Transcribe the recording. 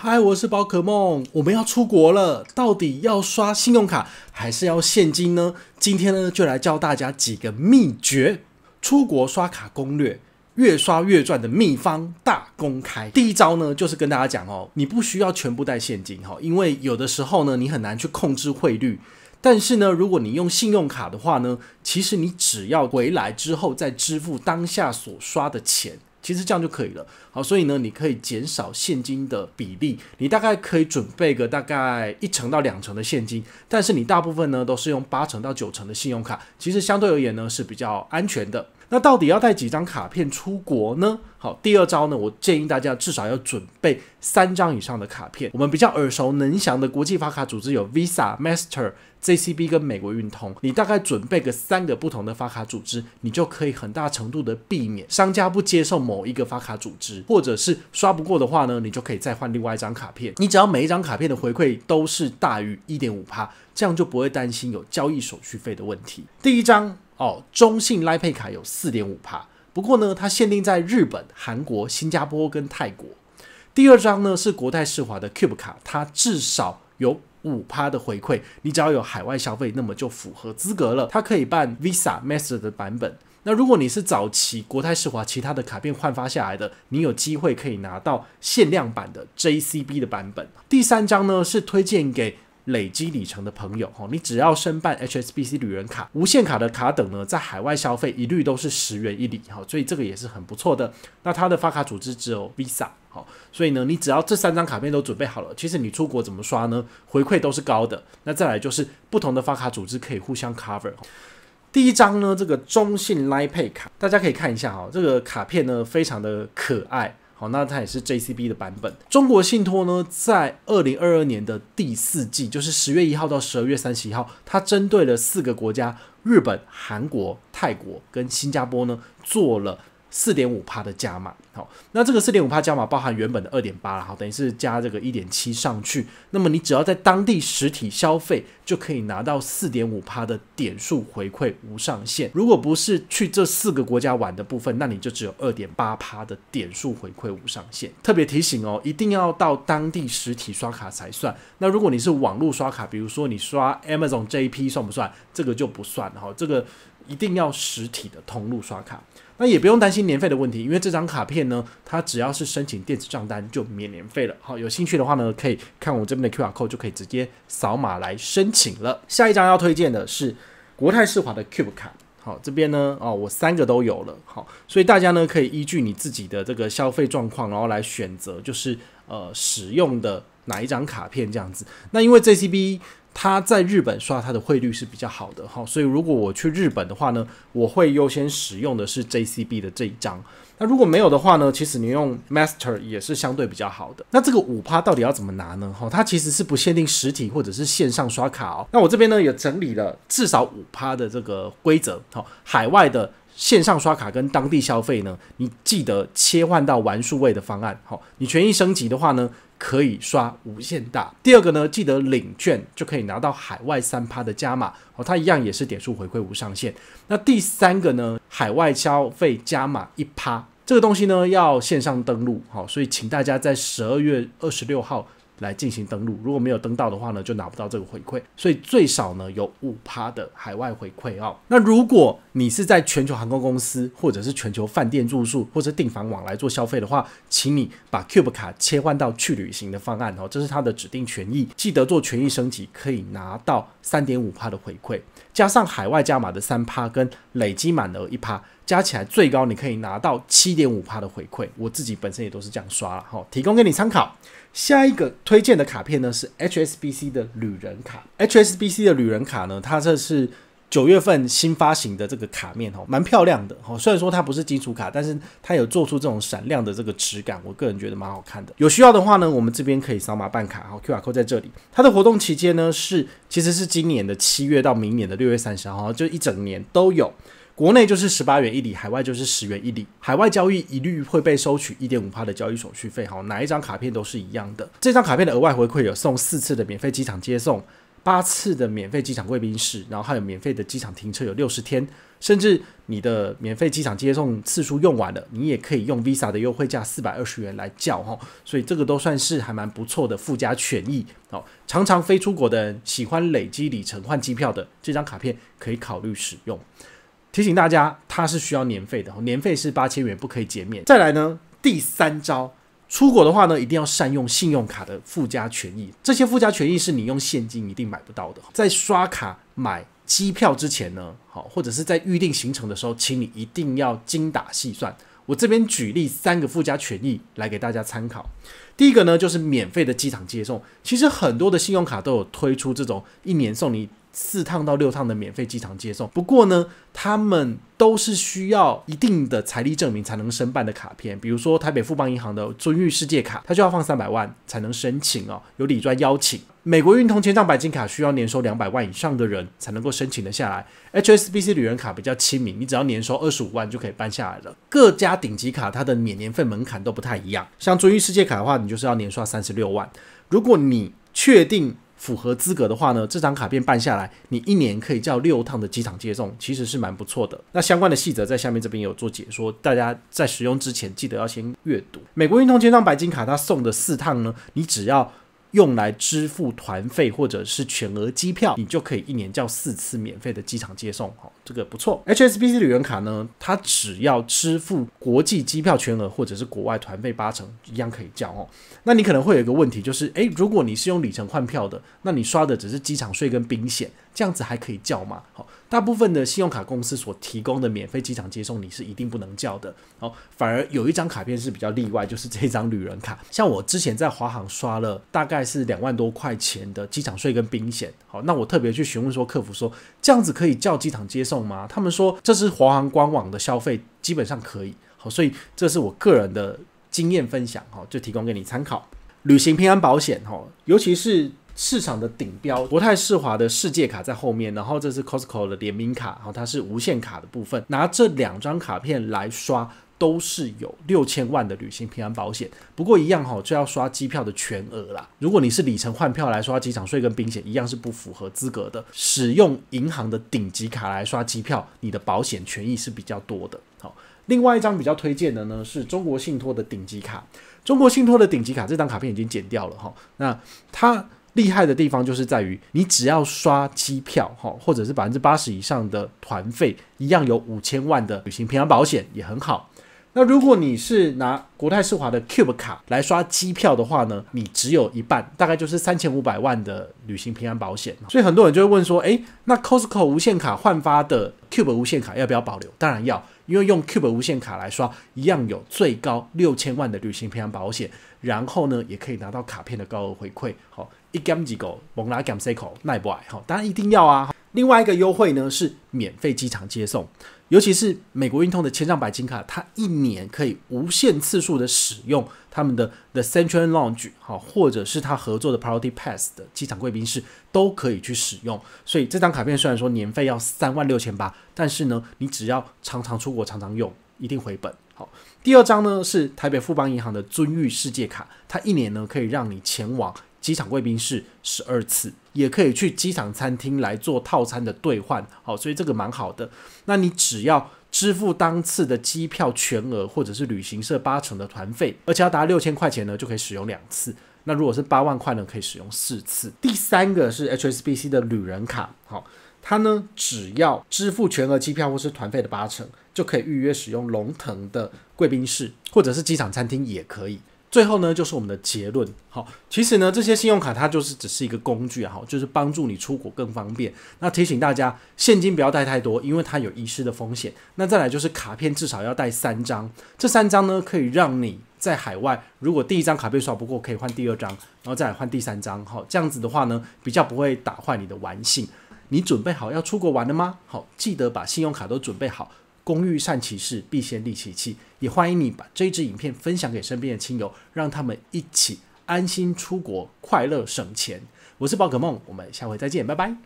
嗨，我是宝可梦，我们要出国了，到底要刷信用卡还是要现金呢？今天呢，就来教大家几个秘诀，出国刷卡攻略，越刷越赚的秘方大公开。第一招呢，就是跟大家讲哦，你不需要全部带现金哈，因为有的时候呢，你很难去控制汇率。但是呢，如果你用信用卡的话呢，其实你只要回来之后再支付当下所刷的钱。其实这样就可以了，好，所以呢，你可以减少现金的比例，你大概可以准备个大概一成到两成的现金，但是你大部分呢都是用八成到九成的信用卡，其实相对而言呢是比较安全的。那到底要带几张卡片出国呢？好，第二招呢，我建议大家至少要准备三张以上的卡片。我们比较耳熟能详的国际发卡组织有 Visa、Master、JCB 跟美国运通。你大概准备个三个不同的发卡组织，你就可以很大程度的避免商家不接受某一个发卡组织，或者是刷不过的话呢，你就可以再换另外一张卡片。你只要每一张卡片的回馈都是大于一点五趴，这样就不会担心有交易手续费的问题。第一张。哦，中信莱佩卡有四点五趴，不过呢，它限定在日本、韩国、新加坡跟泰国。第二张呢是国泰世华的 Cube 卡，它至少有五趴的回馈，你只要有海外消费，那么就符合资格了。它可以办 Visa、Master 的版本。那如果你是早期国泰世华其他的卡片换发下来的，你有机会可以拿到限量版的 JCB 的版本。第三张呢是推荐给。累积里程的朋友哈，你只要申办 HSBC 旅人卡，无限卡的卡等呢，在海外消费一律都是十元一里哈，所以这个也是很不错的。那它的发卡组织只有 Visa 好，所以呢，你只要这三张卡片都准备好了，其实你出国怎么刷呢？回馈都是高的。那再来就是不同的发卡组织可以互相 cover。第一张呢，这个中信 l i a y 卡，大家可以看一下哈，这个卡片呢非常的可爱。好，那它也是 JCB 的版本。中国信托呢，在二零二二年的第四季，就是十月一号到十二月三十一号，它针对了四个国家：日本、韩国、泰国跟新加坡呢，做了。四点五帕的加码，好，那这个四点五帕加码包含原本的二点八了，好，等于是加这个一点七上去。那么你只要在当地实体消费，就可以拿到四点五帕的点数回馈无上限。如果不是去这四个国家玩的部分，那你就只有二点八帕的点数回馈无上限。特别提醒哦，一定要到当地实体刷卡才算。那如果你是网络刷卡，比如说你刷 Amazon JP 算不算？这个就不算，哈，这个一定要实体的通路刷卡。那也不用担心年费的问题，因为这张卡片呢，它只要是申请电子账单就免年费了。好，有兴趣的话呢，可以看我这边的 QR code，就可以直接扫码来申请了。下一张要推荐的是国泰世华的 Cube 卡。好，这边呢，哦，我三个都有了。好，所以大家呢，可以依据你自己的这个消费状况，然后来选择就是呃使用的哪一张卡片这样子。那因为 JCB。它在日本刷它的汇率是比较好的，哈，所以如果我去日本的话呢，我会优先使用的是 J C B 的这一张。那如果没有的话呢，其实你用 Master 也是相对比较好的。那这个五趴到底要怎么拿呢？哈，它其实是不限定实体或者是线上刷卡哦。那我这边呢也整理了至少五趴的这个规则，好，海外的。线上刷卡跟当地消费呢，你记得切换到玩数位的方案。好，你权益升级的话呢，可以刷无限大。第二个呢，记得领券就可以拿到海外三趴的加码哦，它一样也是点数回馈无上限。那第三个呢，海外消费加码一趴这个东西呢，要线上登录。好，所以请大家在十二月二十六号。来进行登录，如果没有登到的话呢，就拿不到这个回馈，所以最少呢有五趴的海外回馈哦。那如果你是在全球航空公司或者是全球饭店住宿或者订房网来做消费的话，请你把 Cube 卡切换到去旅行的方案哦，这是它的指定权益，记得做权益升级，可以拿到三点五趴的回馈，加上海外加码的三趴跟累积满额一趴。加起来最高你可以拿到七点五帕的回馈，我自己本身也都是这样刷了哈，提供给你参考。下一个推荐的卡片呢是 HSBC 的旅人卡，HSBC 的旅人卡呢，它这是九月份新发行的这个卡面哈，蛮漂亮的哈。虽然说它不是金础卡，但是它有做出这种闪亮的这个质感，我个人觉得蛮好看的。有需要的话呢，我们这边可以扫码办卡哈，Q r code 在这里。它的活动期间呢是其实是今年的七月到明年的六月三十号就一整年都有。国内就是十八元一里，海外就是十元一里。海外交易一律会被收取一点五帕的交易手续费，哈，哪一张卡片都是一样的。这张卡片的额外回馈有送四次的免费机场接送，八次的免费机场贵宾室，然后还有免费的机场停车，有六十天。甚至你的免费机场接送次数用完了，你也可以用 Visa 的优惠价四百二十元来叫，哈。所以这个都算是还蛮不错的附加权益，哦。常常飞出国的人，喜欢累积里程换机票的，这张卡片可以考虑使用。提醒大家，它是需要年费的，年费是八千元，不可以减免。再来呢，第三招，出国的话呢，一定要善用信用卡的附加权益，这些附加权益是你用现金一定买不到的。在刷卡买机票之前呢，好，或者是在预定行程的时候，请你一定要精打细算。我这边举例三个附加权益来给大家参考。第一个呢，就是免费的机场接送，其实很多的信用卡都有推出这种一年送你。四趟到六趟的免费机场接送，不过呢，他们都是需要一定的财力证明才能申办的卡片。比如说台北富邦银行的尊誉世界卡，它就要放三百万才能申请哦。有礼专邀请，美国运通千账白金卡需要年收两百万以上的人才能够申请的下来。HSBC 旅人卡比较亲民，你只要年收二十五万就可以办下来了。各家顶级卡它的免年费门槛都不太一样，像尊誉世界卡的话，你就是要年刷三十六万。如果你确定。符合资格的话呢，这张卡片办下来，你一年可以叫六趟的机场接送，其实是蛮不错的。那相关的细则在下面这边有做解说，大家在使用之前记得要先阅读。美国运通千张白金卡，它送的四趟呢，你只要。用来支付团费或者是全额机票，你就可以一年叫四次免费的机场接送，哦，这个不错。HSBC 旅游卡呢，它只要支付国际机票全额或者是国外团费八成，一样可以叫哦。那你可能会有一个问题，就是诶，如果你是用里程换票的，那你刷的只是机场税跟冰险。这样子还可以叫吗？好，大部分的信用卡公司所提供的免费机场接送你是一定不能叫的。好，反而有一张卡片是比较例外，就是这张旅人卡。像我之前在华航刷了大概是两万多块钱的机场税跟冰险。好，那我特别去询问说客服说这样子可以叫机场接送吗？他们说这是华航官网的消费基本上可以。好，所以这是我个人的经验分享，哈，就提供给你参考。旅行平安保险，哈，尤其是。市场的顶标国泰世华的世界卡在后面，然后这是 Costco 的联名卡，后它是无限卡的部分。拿这两张卡片来刷，都是有六千万的旅行平安保险。不过一样哈，就要刷机票的全额啦。如果你是里程换票来刷机场税跟冰险，一样是不符合资格的。使用银行的顶级卡来刷机票，你的保险权益是比较多的。好，另外一张比较推荐的呢，是中国信托的顶级卡。中国信托的顶级卡，这张卡片已经剪掉了哈。那它。厉害的地方就是在于，你只要刷机票，哈，或者是百分之八十以上的团费，一样有五千万的旅行平安保险，也很好。那如果你是拿国泰世华的 Cube 卡来刷机票的话呢，你只有一半，大概就是三千五百万的旅行平安保险。所以很多人就会问说，诶，那 Costco 无限卡换发的 Cube 无限卡要不要保留？当然要，因为用 Cube 无限卡来刷，一样有最高六千万的旅行平安保险，然后呢，也可以拿到卡片的高额回馈，好。一 gam 几狗，蒙拉 gam 几狗，不耐？好，当然一定要啊。另外一个优惠呢是免费机场接送，尤其是美国运通的千兆白金卡，它一年可以无限次数的使用他们的 The Central Lounge，好，或者是他合作的 Priority Pass 的机场贵宾室都可以去使用。所以这张卡片虽然说年费要三万六千八，但是呢，你只要常常出国、常常用，一定回本。好，第二张呢是台北富邦银行的尊誉世界卡，它一年呢可以让你前往。机场贵宾室十二次，也可以去机场餐厅来做套餐的兑换。好，所以这个蛮好的。那你只要支付当次的机票全额，或者是旅行社八成的团费，而且要达六千块钱呢，就可以使用两次。那如果是八万块呢，可以使用四次。第三个是 HSBC 的旅人卡，好，它呢只要支付全额机票或是团费的八成，就可以预约使用龙腾的贵宾室，或者是机场餐厅也可以。最后呢，就是我们的结论。好，其实呢，这些信用卡它就是只是一个工具，啊，就是帮助你出国更方便。那提醒大家，现金不要带太多，因为它有遗失的风险。那再来就是卡片，至少要带三张，这三张呢，可以让你在海外，如果第一张卡被刷不过，可以换第二张，然后再来换第三张。好，这样子的话呢，比较不会打坏你的玩性。你准备好要出国玩了吗？好，记得把信用卡都准备好。工欲善其事，必先利其器。也欢迎你把这支影片分享给身边的亲友，让他们一起安心出国、快乐省钱。我是宝可梦，我们下回再见，拜拜。